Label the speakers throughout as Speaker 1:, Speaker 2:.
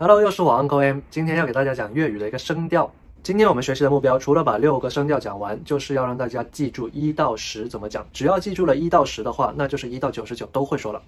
Speaker 1: Hello，又是我 Uncle M。今天要给大家讲粤语的一个声调。今天我们学习的目标，除了把六个声调讲完，就是要让大家记住一到十怎么讲。只要记住了一到十的话，那就是一到九十九都会说了。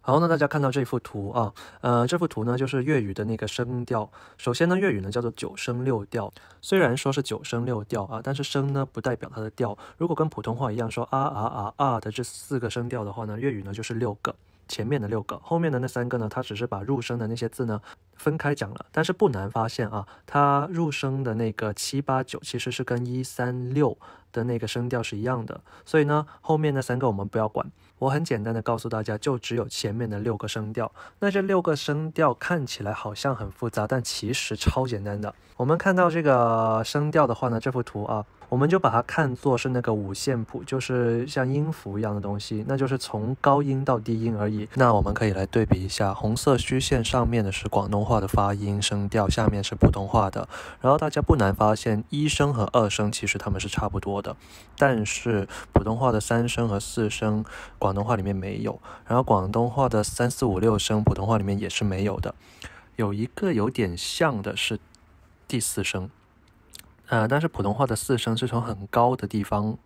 Speaker 1: 好，那大家看到这幅图啊，呃，这幅图呢就是粤语的那个声调。首先呢，粤语呢叫做九声六调。虽然说是九声六调啊，但是声呢不代表它的调。如果跟普通话一样说啊啊啊啊的这四个声调的话呢，粤语呢就是六个。前面的六个，后面的那三个呢？它只是把入声的那些字呢。分开讲了，但是不难发现啊，它入声的那个七八九其实是跟一三六的那个声调是一样的。所以呢，后面那三个我们不要管。我很简单的告诉大家，就只有前面的六个声调。那这六个声调看起来好像很复杂，但其实超简单的。我们看到这个声调的话呢，这幅图啊，我们就把它看作是那个五线谱，就是像音符一样的东西，那就是从高音到低音而已。那我们可以来对比一下，红色虚线上面的是广东。话的发音声调下面是普通话的，然后大家不难发现，一声和二声其实他们是差不多的，但是普通话的三声和四声广东话里面没有，然后广东话的三四五六声普通话里面也是没有的，有一个有点像的是第四声，呃，但是普通话的四声是从很高的地方。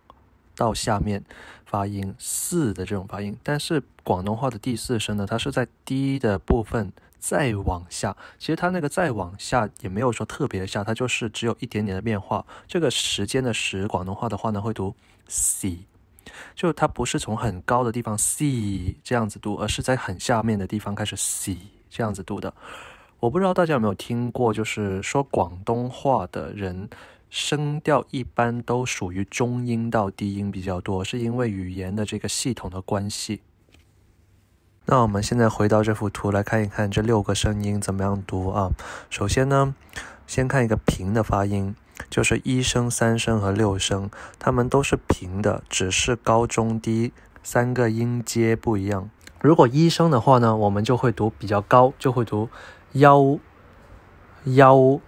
Speaker 1: 到下面发音四的这种发音，但是广东话的第四声呢，它是在低的部分再往下，其实它那个再往下也没有说特别下，它就是只有一点点的变化。这个时间的时，广东话的话呢会读 c，就它不是从很高的地方 c 这样子读，而是在很下面的地方开始 c 这样子读的。我不知道大家有没有听过，就是说广东话的人。声调一般都属于中音到低音比较多，是因为语言的这个系统的关系。那我们现在回到这幅图来看一看这六个声音怎么样读啊？首先呢，先看一个平的发音，就是一声、三声和六声，它们都是平的，只是高中低三个音阶不一样。如果一声的话呢，我们就会读比较高，就会读幺幺。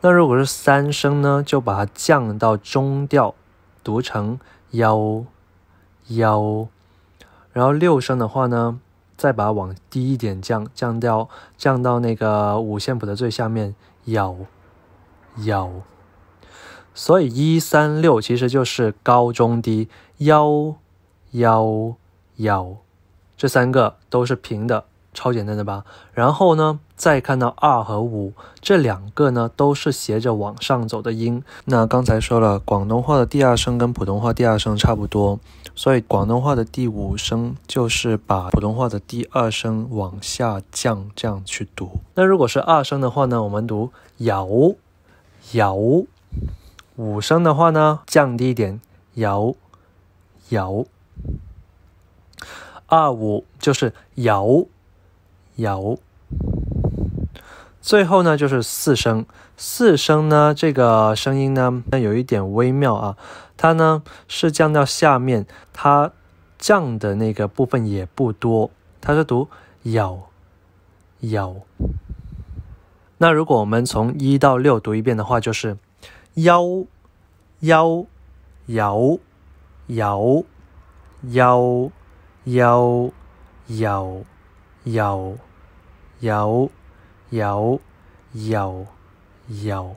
Speaker 1: 那如果是三声呢，就把它降到中调，读成幺幺。然后六声的话呢，再把它往低一点降，降到降到那个五线谱的最下面幺幺。所以一三六其实就是高中低幺幺幺，这三个都是平的。超简单的吧。然后呢，再看到二和五这两个呢，都是斜着往上走的音。那刚才说了，广东话的第二声跟普通话第二声差不多，所以广东话的第五声就是把普通话的第二声往下降，这样去读。那如果是二声的话呢，我们读摇摇；五声的话呢，降低一点摇摇。二五就是摇。有。最后呢就是四声，四声呢这个声音呢那有一点微妙啊，它呢是降到下面，它降的那个部分也不多，它是读有有。那如果我们从一到六读一遍的话，就是幺幺摇摇摇摇摇。有，有，有，有，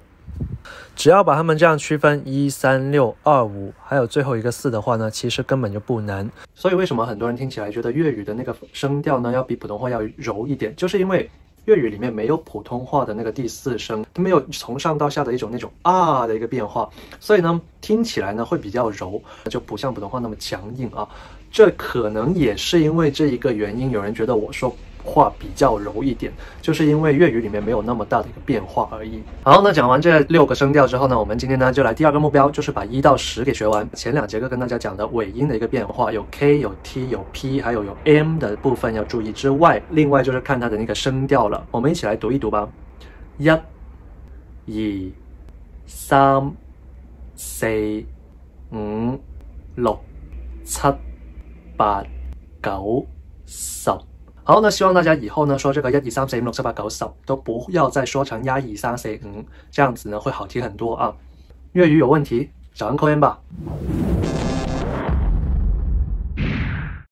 Speaker 1: 只要把它们这样区分，一、三、六、二、五，还有最后一个四的话呢，其实根本就不难。所以为什么很多人听起来觉得粤语的那个声调呢，要比普通话要柔一点？就是因为粤语里面没有普通话的那个第四声，它没有从上到下的一种那种啊的一个变化，所以呢，听起来呢会比较柔，就不像普通话那么强硬啊。这可能也是因为这一个原因，有人觉得我说。话比较柔一点，就是因为粤语里面没有那么大的一个变化而已。好，那讲完这六个声调之后呢，我们今天呢就来第二个目标，就是把一到十给学完。前两节课跟大家讲的尾音的一个变化，有 k、有 t、有 p，还有有 m 的部分要注意之外，另外就是看它的那个声调了。我们一起来读一读吧：一、二、三、四、五、六、七、八、九、十。好，那希望大家以后呢，说这个一、二、三、四、五、六、七、八、九、十，都不要再说成一二三、四五，这样子呢会好听很多啊。粤语有问题，找人扣音吧。